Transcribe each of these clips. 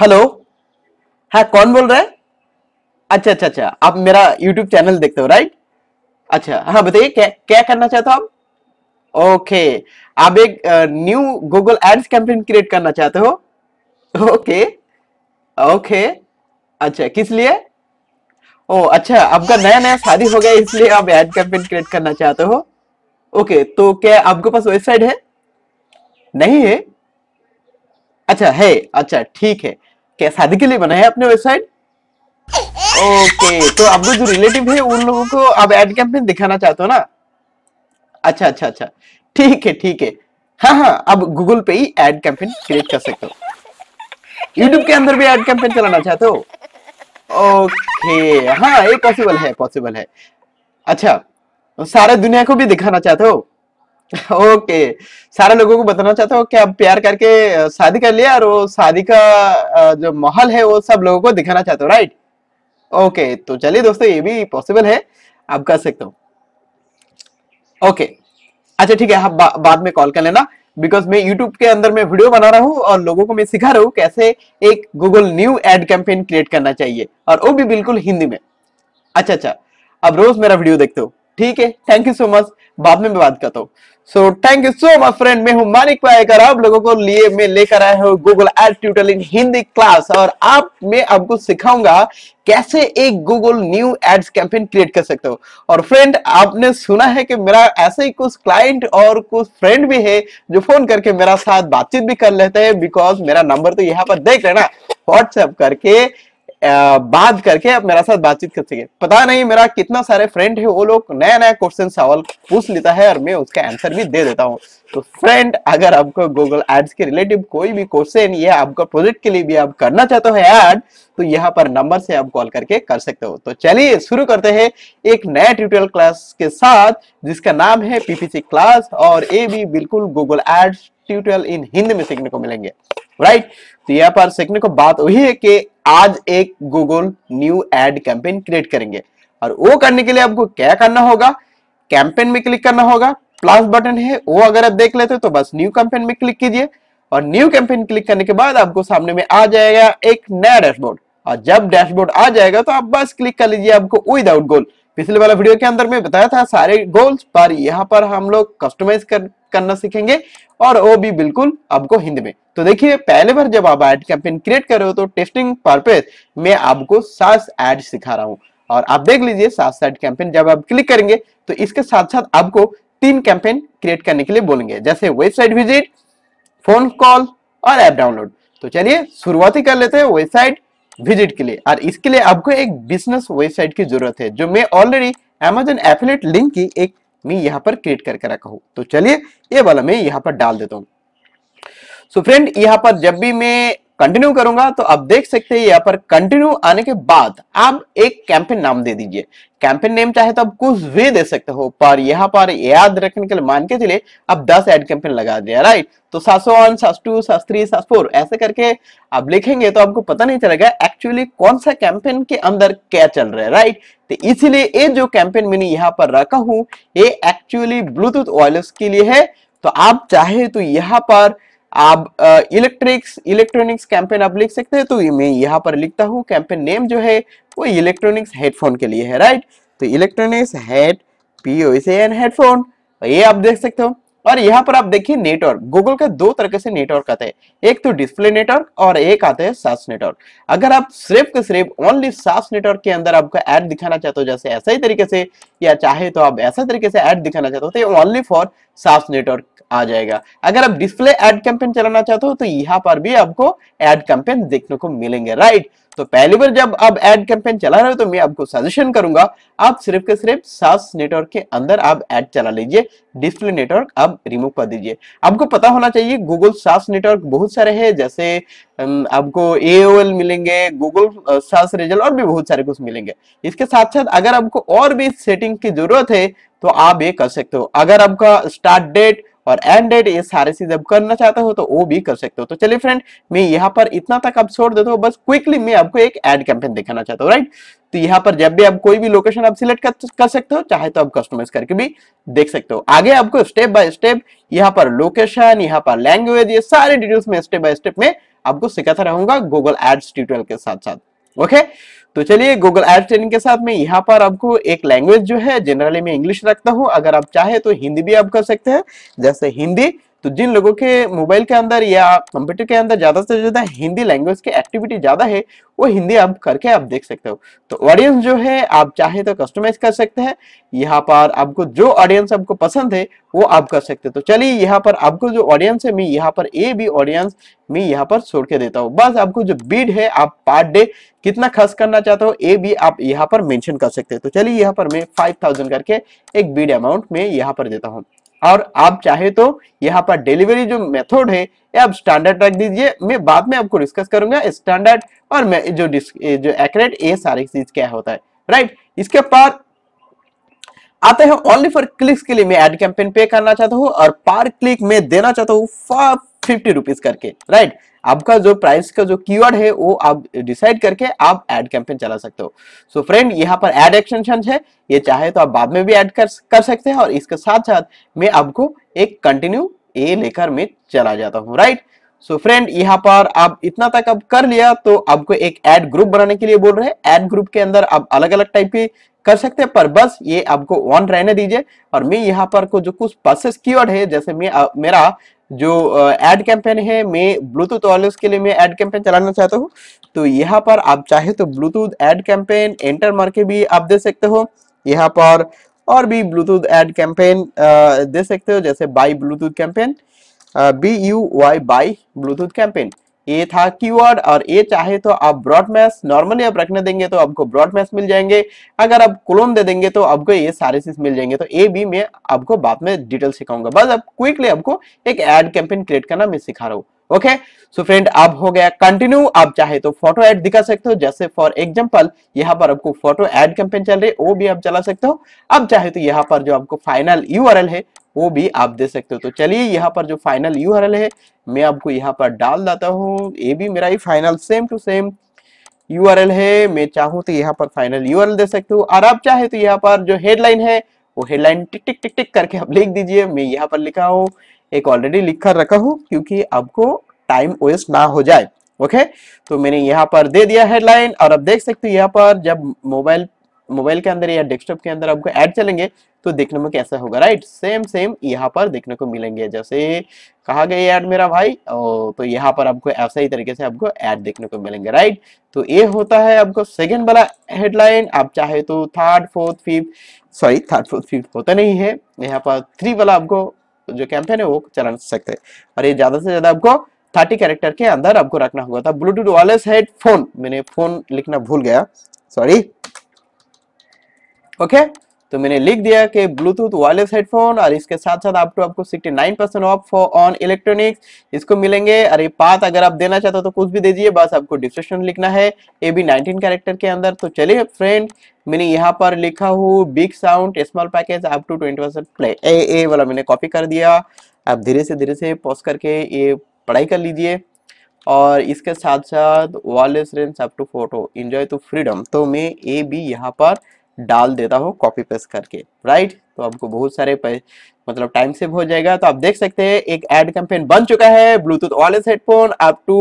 Hello हाँ कौन बोल रहा है अच्छा अच्छा अच्छा आप मेरा यूट्यूब चैनल देखते हो राइट अच्छा हाँ बताइए क्या क्या करना चाहते हो आप ओके आप एक new Google ads campaign create करना चाहते हो ओके ओके अच्छा किस लिए ओ अच्छा आपका नया नया शादी हो गया इसलिए आप एड कैंपेन क्रिएट करना चाहते हो ओके तो क्या आपके पास वेबसाइट है नहीं है अच्छा है अच्छा ठीक है क्या शादी के लिए बना है आपने वेबसाइट ओके तो आप जो रिलेटिव है उन लोगों को आप एड कैंपेन दिखाना चाहते हो ना अच्छा अच्छा अच्छा ठीक है ठीक है हाँ हाँ अब गूगल पे ही एड कैंपेन क्रिएट कर सकते हो यूट्यूब के अंदर भी एड कैंपेन चलाना चाहते हो ओके हाँ ये पॉसिबल है पॉसिबल है अच्छा सारे दुनिया को भी दिखाना चाहते हो ओके सारे लोगों को बताना चाहता हूँ कि आप प्यार करके शादी कर लिया और वो शादी का जो माहौल है वो सब लोगों को दिखाना चाहते हो राइट ओके तो चलिए दोस्तों ये भी पॉसिबल है आप कर सकते हो ओके अच्छा ठीक है आप बा, बाद में कॉल कर लेना बिकॉज मैं यूट्यूब के अंदर मैं वीडियो बना रहा हूँ और लोगों को मैं सिखा रहा हूँ कैसे एक Google new ad campaign create करना चाहिए और वो भी बिल्कुल हिंदी में अच्छा अच्छा अब रोज मेरा वीडियो देखते हो ठीक है थैंक यू सो मच बाद में मैं बात करता हूँ so thank you so much friend मैं हूँ मानिक पाएकर आप लोगों को लिए मैं लेकर आया हूँ Google ad tutor in Hindi class और आप मैं आपको सिखाऊंगा कैसे एक Google new ads campaign create कर सकते हो और फ्रेंड आपने सुना है कि मेरा ऐसे ही कुछ क्लाइंट और कुछ फ्रेंड भी है जो फोन करके मेरा साथ बातचीत भी कर लेते हैं बिकॉज मेरा नंबर तो यहाँ पर देख रहे ना व्हाट्सएप करके बात करके आप मेरा साथ बातचीत कर सके पता नहीं मेरा कितना सारे फ्रेंड है वो लोग नया नया क्वेश्चन सवाल पूछ लेता है और मैं उसका आंसर भी दे देता हूँ तो फ्रेंड अगर आपको गूगल एड्स के रिलेटिव कोई भी क्वेश्चन या आपका प्रोजेक्ट के लिए भी आप करना चाहते हो एड तो यहाँ पर नंबर से आप कॉल करके कर सकते हो तो चलिए शुरू करते हैं एक नया ट्यूटोरियल क्लास के साथ जिसका नाम है पीपीसी क्लास और ये भी बिल्कुल Google ads tutorial in Hindi में सीखने को मिलेंगे राइट right? तो यहाँ पर सीखने को बात वही है कि आज एक Google new ad campaign create करेंगे और वो करने के लिए आपको क्या करना होगा कैंपेन में क्लिक करना होगा प्लस बटन है वो अगर आप देख लेते हो तो बस न्यू कैंपेन में क्लिक कीजिए और न्यू कैंपेन क्लिक करने के बाद आपको सामने में आ जाएगा एक नया डैशबोर्ड और जब डैशबोर्ड आ जाएगा तो आप बस क्लिक कर लीजिए आपको विदाउट गोल पिछले वाला वीडियो के अंदर में बताया था सारे गोल्स पर यहाँ पर हम लोग कस्टमाइज कर, करना सीखेंगे और वो भी बिल्कुल आपको हिंदी में तो देखिए पहले बार जब आप एड कैंपेन क्रिएट कर रहे हो तो टेस्टिंग पर्पज में आपको सास एड सिखा रहा हूँ और आप देख लीजिए सास एड कैंपेन जब आप क्लिक करेंगे तो इसके साथ साथ आपको तीन कैंपेन क्रिएट करने के लिए बोलेंगे जैसे वेबसाइट विजिट फोन कॉल और एप डाउनलोड तो चलिए शुरुआत ही कर लेते हैं वेबसाइट विजिट के लिए और इसके लिए आपको एक बिजनेस वेबसाइट की जरूरत है जो मैं ऑलरेडी एमेजोन एफिलेट लिंक की एक मैं यहाँ पर क्रिएट करके रखा हूँ तो चलिए ये वाला मैं यहाँ पर डाल देता हूँ सो फ्रेंड यहाँ पर जब भी मैं कंटिन्यू करूंगा तो आप देख सकते हैं यहाँ पर कंटिन्यू आने के बाद आप एक कैंपेन नाम दे दीजिए कैंपेन नेम चाहे तो आप कुछ भी दे सकते हो पर यहाँ पर याद रखने के लिए मान के चले आप 10 एड कैंपेन लगा दिया राइट तो सात वन सास टू सास थ्री सास फोर ऐसे करके आप लिखेंगे तो आपको पता नहीं चलेगा एक्चुअली कौन सा कैंपेन के अंदर क्या चल रहा है राइट तो इसीलिए ये जो कैंपेन मैंने यहाँ पर रखा हूँ ये एक्चुअली ब्लूटूथ वायरलेस के लिए है तो आप चाहे तो यहाँ पर आप इलेक्ट्रिक्स इलेक्ट्रॉनिक्स कैंपेन आप लिख सकते हैं तो मैं यहाँ पर लिखता हूँ कैंपेन नेम जो है वो इलेक्ट्रॉनिक्स हेडफोन के लिए है राइट तो इलेक्ट्रॉनिक्स हेड पीओ एन हेडफोन ये आप देख सकते हो और यहाँ पर आप देखिए नेटवर्क गूगल के दो तरह से नेटवर्क आते हैं एक तो डिस्प्ले नेटवर्क और एक आते हैं सास नेटवर्क अगर आप सिर्फ के सिर्फ ओनली सास नेटवर्क के अंदर आपको ऐड दिखाना चाहते हो जैसे ऐसा ही तरीके से या चाहे तो आप ऐसा तरीके से ऐड दिखाना चाहते हो तो ओनली फॉर सास नेटवर्क आ जाएगा अगर आप डिस्प्ले एड कैंपेन चलाना चाहते हो तो यहाँ पर भी आपको एड कैंपेन देखने को मिलेंगे राइट तो पहली बार जब आप एड कैंपेन चला रहे हो तो मैं आपको सजेशन करूंगा आप सिर्फ के सिर्फ सास नेटवर्क के अंदर आप एड चला लीजिए डिस्प्ले नेटवर्क आप रिमूव कर दीजिए आपको पता होना चाहिए गूगल सास नेटवर्क बहुत सारे है जैसे आपको एओएल मिलेंगे गूगल सास रिजल्ट और भी बहुत सारे कुछ मिलेंगे इसके साथ साथ अगर आपको और भी सेटिंग की जरूरत है तो आप ये कर सकते हो अगर आपका स्टार्ट डेट और एंड डेट ये सारे चीज अब करना चाहते हो तो वो भी कर सकते हो तो चलिए फ्रेंड मैं यहाँ पर इतना तक आप छोड़ देता हूँ बस क्विकली मैं आपको एक एड कैंपेन दिखाना चाहता हूँ राइट तो यहाँ पर जब भी आप कोई भी लोकेशन आप सिलेक्ट कर, कर सकते हो चाहे तो आप कस्टमाइज करके भी देख सकते हो आगे आपको स्टेप बाय स्टेप यहाँ पर लोकेशन यहाँ पर लैंग्वेज ये सारे डिटेल्स में स्टेप बाय स्टेप में आपको सिखाता रहूंगा गूगल एड्स ट्यूटोरियल के साथ साथ ओके तो चलिए गूगल एड ट्रेनिंग के साथ में यहाँ पर आपको एक लैंग्वेज जो है जनरली मैं इंग्लिश रखता हूँ अगर आप चाहे तो हिंदी भी आप कर सकते हैं जैसे हिंदी तो जिन लोगों के मोबाइल के अंदर या कंप्यूटर के अंदर ज्यादा से ज्यादा हिंदी लैंग्वेज की एक्टिविटी ज्यादा है वो हिंदी आप करके आप देख सकते हो तो ऑडियंस जो है आप चाहे तो कस्टमाइज कर सकते हैं यहाँ पर आपको जो ऑडियंस आपको पसंद है वो आप कर सकते हो तो चलिए यहाँ पर आपको जो ऑडियंस है मैं यहाँ पर ए बी ऑडियंस मैं यहाँ पर छोड़ के देता हूँ बस आपको जो बीड है आप पार्ट डे कितना खर्च करना चाहते हो ए बी आप यहाँ पर मेंशन कर सकते हो तो चलिए यहाँ पर मैं 5000 करके एक बीड अमाउंट में यहाँ पर देता हूँ और आप चाहे तो यहाँ पर डिलीवरी जो मेथड है ये आप स्टैंडर्ड रख दीजिए मैं बाद में आपको डिस्कस करूंगा स्टैंडर्ड और मैं जो जो एक्यूरेट ये सारी चीज क्या होता है राइट इसके बाद आते हैं ओनली फॉर क्लिक्स के लिए मैं एड कैंपेन पे करना चाहता हूँ और पर क्लिक में देना चाहता हूँ फिफ्टी रुपीज करके राइट आपका जो प्राइस का जो की है वो आप डिसाइड करके आप एड कैंपेन चला सकते हो सो फ्रेंड यहाँ पर एड एक्सटेंशन है ये चाहे तो आप बाद में भी एड कर कर सकते हैं और इसके साथ साथ मैं आपको एक कंटिन्यू ए लेकर मैं चला जाता हूँ राइट सो फ्रेंड यहाँ पर आप इतना तक अब कर लिया तो आपको एक एड ग्रुप बनाने के लिए बोल रहे हैं एड ग्रुप के अंदर आप अलग अलग टाइप के कर सकते हैं पर बस ये आपको ऑन रहने दीजिए और मैं यहाँ पर को जो कुछ पासेस की है जैसे मैं मेरा जो एड कैंपेन है मैं ब्लूटूथ ऑलर्स के लिए मैं एड कैंपेन चलाना चाहता हूँ तो यहाँ पर आप चाहे तो ब्लूटूथ एड कैंपेन एंटर मार के भी आप दे सकते हो यहाँ पर और भी ब्लूटूथ एड कैंपेन दे सकते हो जैसे buy Bluetooth campaign B U Y buy Bluetooth campaign ए था कीवर्ड और ए चाहे तो आप ब्रॉड नॉर्मली आप रखने देंगे तो आपको ब्रॉड मिल जाएंगे अगर आप क्लोन दे देंगे तो आपको ये सारे चीज मिल जाएंगे तो ए बी मैं आपको बाद में डिटेल सिखाऊंगा बस अब क्विकली आपको एक एड कैंपेन क्रिएट करना मैं सिखा रहा हूँ ओके सो फ्रेंड अब हो गया कंटिन्यू आप चाहे तो फोटो एड दिखा सकते हो जैसे फॉर एग्जांपल यहाँ पर आपको फोटो एड कैंपेन चल रही है वो भी आप चला सकते हो अब चाहे तो यहाँ पर जो आपको फाइनल यू है वो भी आप दे सकते हो तो चलिए यहाँ पर जो फाइनल यू है मैं आपको यहाँ पर डाल देता हूँ ये भी मेरा ही final same to same you है मैं चाहूँ तो यहाँ पर फाइनल यू दे सकते हो और आप चाहे तो यहाँ पर जो हेडलाइन है वो हेडलाइन टिक टिक टिक टिक करके आप लिख दीजिए मैं यहाँ पर लिखा हूँ एक ऑलरेडी लिख कर रखा हूँ क्योंकि आपको टाइम वेस्ट ना हो जाए ओके तो मैंने यहाँ पर दे दिया हेडलाइन और अब देख सकते हो यहाँ पर जब मोबाइल मोबाइल के अंदर या डेस्कटॉप के अंदर आपको ऐड चलेंगे तो देखने में कैसा होगा राइट सेम सेम यहाँ पर देखने को मिलेंगे जैसे कहा गया ऐड मेरा भाई ओ, तो यहाँ पर आपको ऐसा ही तरीके से आपको ऐड देखने को मिलेंगे राइट तो ये होता है आपको सेकंड वाला हेडलाइन आप चाहे तो third fourth fifth sorry third fourth fifth होता नहीं है यहाँ पर थ्री वाला आपको तो जो कैंपेन है वो चला सकते हैं और ये ज्यादा से ज्यादा आपको थर्टी कैरेक्टर के अंदर आपको रखना होगा था ब्लूटूथ वॉलेस हेडफोन मैंने फोन लिखना भूल गया सॉरी ओके okay? तो मैंने लिख दिया कि ब्लूटूथ वायरलेस हेडफोन और इसके साथ साथ आप आपको आपको 69 percent off for on electronics इसको मिलेंगे और ये पात अगर आप देना चाहते हो तो कुछ भी दे दीजिए बस आपको डिस्क्रिप्शन लिखना है ए बी नाइनटीन कैरेक्टर के अंदर तो चलिए फ्रेंड मैंने यहाँ पर लिखा हूँ big sound small package up to twenty percent play ए ए वाला मैंने कॉपी कर दिया आप धीरे से धीरे से पॉज करके ये पढ़ाई कर लीजिए और इसके साथ साथ wireless range up to photo enjoy to freedom तो मैं ए बी यहाँ पर डाल देता हूँ कॉपी पेस्ट करके राइट तो आपको बहुत सारे मतलब टाइम सेव हो जाएगा तो आप देख सकते हैं एक एड कैंपेन बन चुका है Bluetooth wireless headphone up to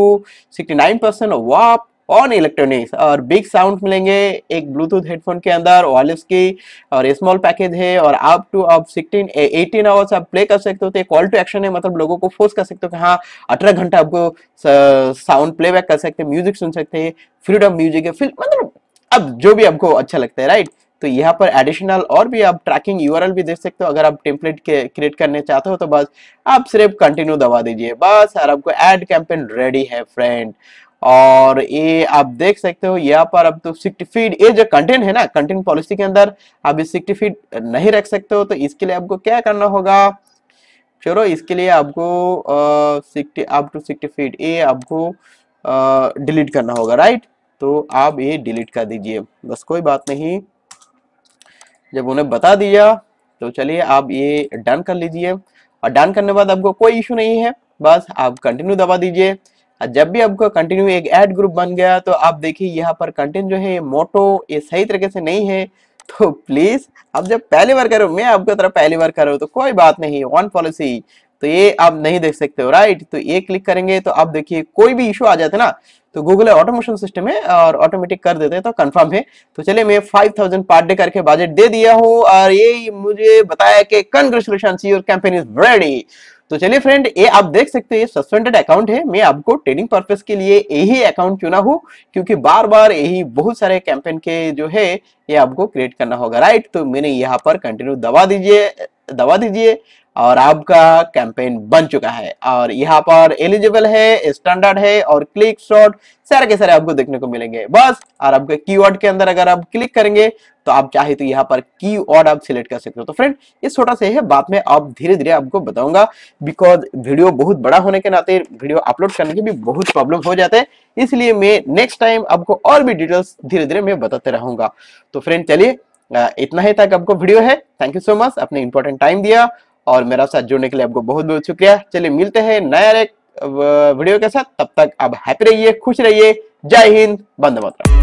69 percent वाप ऑन इलेक्ट्रॉनिक्स और बिग साउंड मिलेंगे एक ब्लूटूथ हेडफोन के अंदर वायरलेस की और स्मॉल पैकेज है और आप टू eh, आप सिक्सटीन एटीन आवर्स आप प्ले कर सकते हो तो कॉल टू एक्शन है मतलब लोगों को फोर्स कर सकते हो कि हाँ अठारह घंटा आपको साउंड प्लेबैक कर सकते हैं म्यूजिक सुन सकते हैं फ्रीडम म्यूजिक है फिल्म मतलब अब जो भी आपको अच्छा लगता है राइट तो यहाँ पर एडिशनल और भी आप ट्रैकिंग यूआरएल भी देख सकते हो अगर आप टेम्पलेट क्रिएट करने चाहते हो तो बस आप सिर्फ कंटिन्यू दबा दीजिए बस और आपको एड कैंपेन रेडी है फ्रेंड और ये आप देख सकते हो यहाँ पर अब तो सिक्सटी फीट ये जो कंटेंट है ना कंटेंट पॉलिसी के अंदर आप इस सिक्सटी फीट नहीं रख सकते हो तो इसके लिए आपको क्या करना होगा चलो इसके लिए आपको sixty up to sixty feet ये आपको डिलीट करना होगा राइट तो आप ये डिलीट कर दीजिए बस कोई बात नहीं जब उन्हें बता दिया तो चलिए आप ये डन कर लीजिए और डन करने बाद आपको कोई इशू नहीं है बस आप कंटिन्यू दबा दीजिए जब भी आपका कंटिन्यू एक ऐड ग्रुप बन गया तो आप देखिए यहाँ पर कंटेंट जो है मोटो ये सही तरीके से नहीं है तो प्लीज आप जब पहली बार करो मैं आपको तरफ पहली बार करो तो कोई बात नहीं वन पॉलिसी तो ये आप नहीं देख सकते हो राइट तो ये क्लिक करेंगे तो आप देखिए कोई भी इशू आ जाता है ना तो गूगल ऑटोमेशन सिस्टम है और ऑटोमेटिक कर देते हैं तो कंफर्म है तो चलिए मैं 5000 थाउजेंड पर डे करके बजट दे दिया हूँ और ये मुझे बताया कि congratulation see your campaign is ready तो चलिए फ्रेंड ये आप देख सकते हैं सस्पेंडेड अकाउंट है मैं आपको ट्रेडिंग पर्पज के लिए यही अकाउंट चुना हूँ क्योंकि बार बार यही बहुत सारे कैंपेन के जो है ये आपको क्रिएट करना होगा राइट तो मैंने यहाँ पर कंटिन्यू दबा दीजिए दबा दीजिए और आपका कैंपेन बन चुका है और यहाँ पर एलिजिबल है स्टैंडर्ड है और क्लिक शॉट सारे के सारे आपको देखने को मिलेंगे बस और आपके कीवर्ड के अंदर अगर आप क्लिक करेंगे तो आप चाहे तो यहाँ पर कीवर्ड आप सिलेक्ट कर सकते हो तो फ्रेंड ये छोटा सा है बाद में आप धीरे धीरे आपको बताऊंगा बिकॉज वीडियो बहुत बड़ा होने के नाते वीडियो अपलोड करने की भी बहुत प्रॉब्लम हो जाते हैं इसलिए मैं नेक्स्ट टाइम आपको और भी डिटेल्स धीरे धीरे मैं बताते रहूंगा तो फ्रेंड चलिए इतना ही तक आपको वीडियो है थैंक यू सो मच आपने इंपॉर्टेंट टाइम दिया और मेरा साथ जुड़ने के लिए आपको बहुत बहुत शुक्रिया चलिए मिलते हैं नया एक वीडियो के साथ तब तक आप हैप्पी रहिए खुश रहिए जय हिंद बंद मात्रा